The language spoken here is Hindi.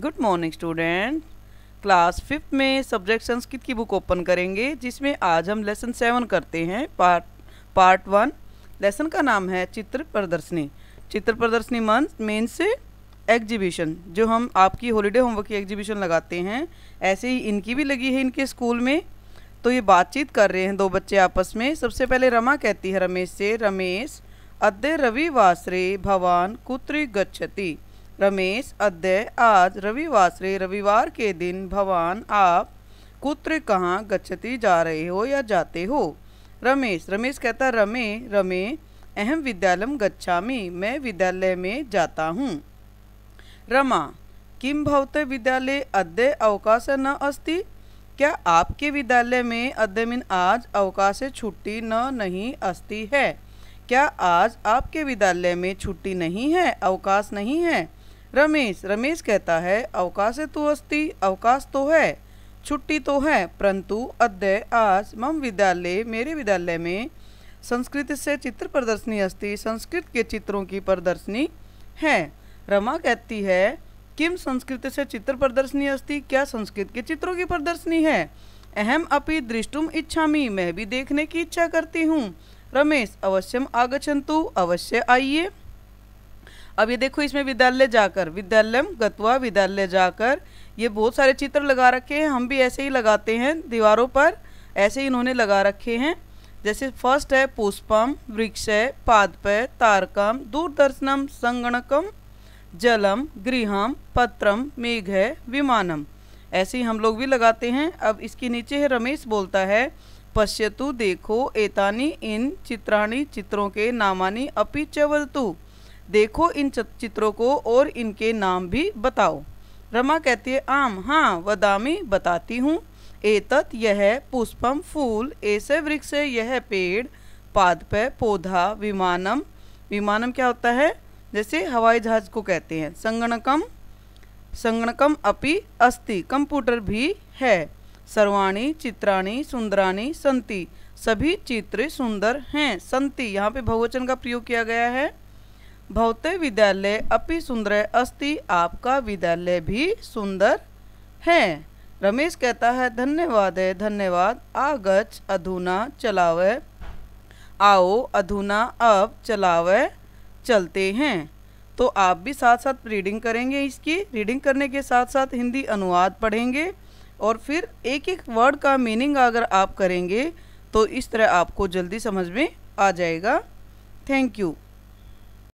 good morning student class fifth में सब्जेक्ट संस्कृत की बुक ओपन करेंगे जिसमें आज हम लेसन सेवन करते हैं पार्ट पार्ट वन लेसन का नाम है चित्र प्रदर्शनी चित्र प्रदर्शनी मंथ मीन्स एग्जीबिशन जो हम आपकी हॉलीडे होमवर्क की एग्जीबिशन लगाते हैं ऐसे ही इनकी भी लगी है इनके स्कूल में तो ये बातचीत कर रहे हैं दो बच्चे आपस में सबसे पहले रमा कहती है रमेश से रमेश अद्य रवि वासरे भवान कुत्र गच्छति रमेश अद्य आज रविवासरे रविवार के दिन भवान आप कुत्र कहाँ गच्छती जा रहे हो या जाते हो रमेश रमेश कहता रमे रमे अहम विद्यालय गच्छा मैं विद्यालय में जाता हूँ रमा किम भवते विद्यालय अद्य अवकाश न अस्ति क्या आपके विद्यालय में अध्ययन आज अवकाश छुट्टी न नहीं अस्ति है क्या आज आपके विद्यालय में छुट्टी नहीं है अवकाश नहीं है रमेश रमेश कहता है अवकाश तो अस्ति अवकाश तो है छुट्टी तो है परंतु अद्य आज मम विद्यालय मेरे विद्यालय में संस्कृत से चित्र प्रदर्शनी अस्ति संस्कृत के चित्रों की प्रदर्शनी है रमा कहती है किम संस्कृत से चित्र प्रदर्शनी अस्ति क्या संस्कृत के चित्रों की प्रदर्शनी है अहम अपि दृष्टुम इच्छा मैं भी देखने की इच्छा करती हूँ रमेश अवश्यम आगछंतु अवश्य आइए अब ये देखो इसमें विद्यालय जाकर विद्यालय गतवा विद्यालय जाकर ये बहुत सारे चित्र लगा रखे हैं हम भी ऐसे ही लगाते हैं दीवारों पर ऐसे ही इन्होंने लगा रखे हैं जैसे फर्स्ट है पुष्पम वृक्ष है पादपय तारकम दूरदर्शनम संगणकम जलम गृहम पत्रम मेघ है विमानम ऐसे ही हम लोग भी लगाते हैं अब इसके नीचे है रमेश बोलता है पश्यतु देखो एतानी इन चित्राणी चित्रों के नामानी अपि चवलतु देखो इन चित्रों को और इनके नाम भी बताओ रमा कहती है आम हाँ वदामी बताती हूँ एतत यह पुष्पम फूल ऐसे वृक्ष यह पेड़ पादपय पौधा विमानम विमानम क्या होता है जैसे हवाई जहाज को कहते हैं संगणकम संगणकम अपि अस्ति कंप्यूटर भी है सर्वाणी चित्राणी सुंदराणी संति सभी चित्र सुंदर हैं संति यहाँ पे बहुवचन का प्रयोग किया गया है भवते विद्यालय अपि सुंदर अस्ति आपका विद्यालय भी सुंदर है रमेश कहता है धन्यवाद है धन्यवाद आ गच अधूना चलावे आओ अधूना अब चलावे चलते हैं तो आप भी साथ साथ रीडिंग करेंगे इसकी रीडिंग करने के साथ साथ हिंदी अनुवाद पढ़ेंगे और फिर एक एक वर्ड का मीनिंग अगर आप करेंगे तो इस तरह आपको जल्दी समझ में आ जाएगा थैंक यू